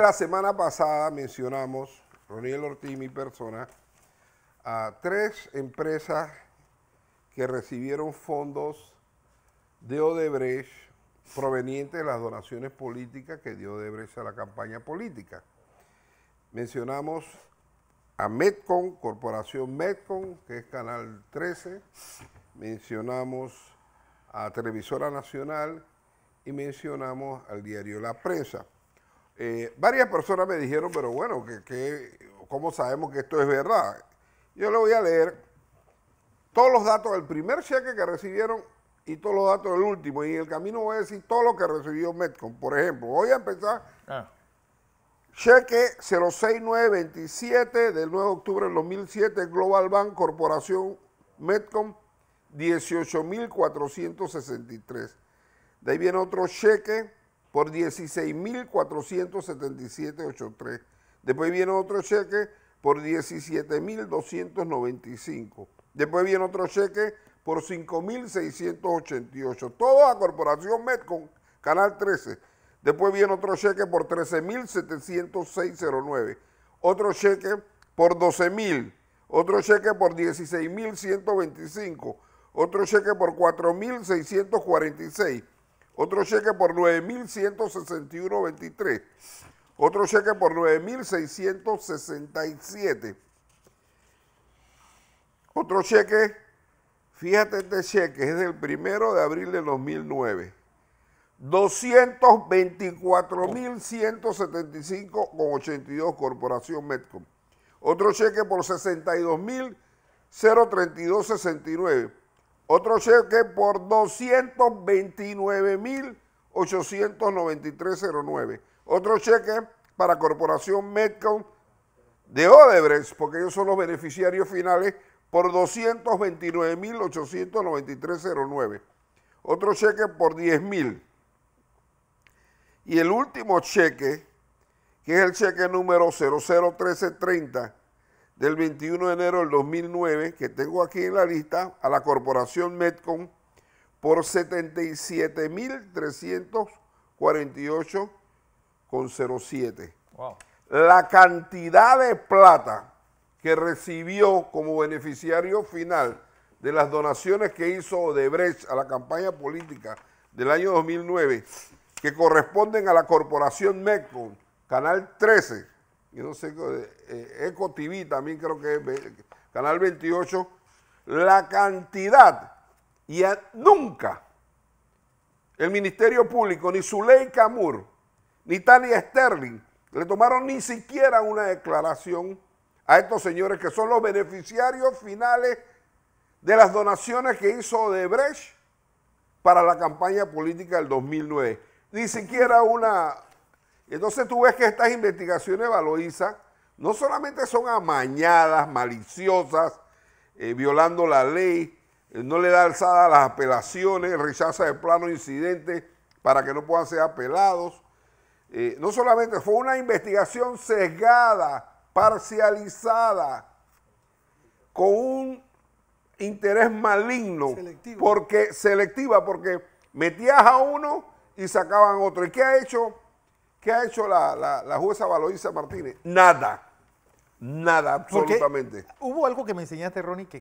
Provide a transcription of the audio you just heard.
la semana pasada mencionamos, Roniel Ortiz, mi persona, a tres empresas que recibieron fondos de Odebrecht provenientes de las donaciones políticas que dio Odebrecht a la campaña política. Mencionamos a Metcon, Corporación Metcon, que es Canal 13, mencionamos a Televisora Nacional y mencionamos al diario La Prensa. Eh, varias personas me dijeron, pero bueno, que, ¿cómo sabemos que esto es verdad? Yo le voy a leer todos los datos del primer cheque que recibieron y todos los datos del último. Y en el camino voy a decir todo lo que recibió Metcom. Por ejemplo, voy a empezar. Ah. Cheque 06927 del 9 de octubre del 2007, Global Bank Corporación Metcom, 18.463. De ahí viene otro cheque por 16.477.83. Después viene otro cheque por 17.295. Después viene otro cheque por 5.688. Todo a Corporación Metcon, Canal 13. Después viene otro cheque por 13.706.09. Otro cheque por 12.000. Otro cheque por 16.125. Otro cheque por 4.646 otro cheque por 9.161.23. Otro cheque por 9.667. Otro cheque, fíjate este cheque, es del primero de abril de 2009. 224.175,82 Corporación Metcom. Otro cheque por 62.032,69. Otro cheque por 229.893.09. Otro cheque para Corporación Metcon de Odebrecht, porque ellos son los beneficiarios finales, por 229.893.09. Otro cheque por 10.000. Y el último cheque, que es el cheque número 001330 del 21 de enero del 2009, que tengo aquí en la lista, a la corporación Metcon por 77.348,07. La cantidad de plata que recibió como beneficiario final de las donaciones que hizo Odebrecht a la campaña política del año 2009, que corresponden a la corporación Metcon, Canal 13, yo no sé, EcoTV eh, eh, Eco TV también creo que es, Canal 28, la cantidad y nunca el Ministerio Público, ni Zuley Camur, ni Tania Sterling, le tomaron ni siquiera una declaración a estos señores que son los beneficiarios finales de las donaciones que hizo Debrecht para la campaña política del 2009. Ni siquiera una, entonces tú ves que estas investigaciones valoriza no solamente son amañadas, maliciosas, eh, violando la ley, eh, no le da alzada a las apelaciones, rechaza de plano incidente para que no puedan ser apelados. Eh, no solamente fue una investigación sesgada, parcializada, con un interés maligno, porque selectiva, porque metías a uno y sacaban otro. ¿Y qué ha hecho ¿Qué ha hecho la, jueza Valoisa Martínez? Nada. Nada, absolutamente. hubo algo que me enseñaste, Ronnie, que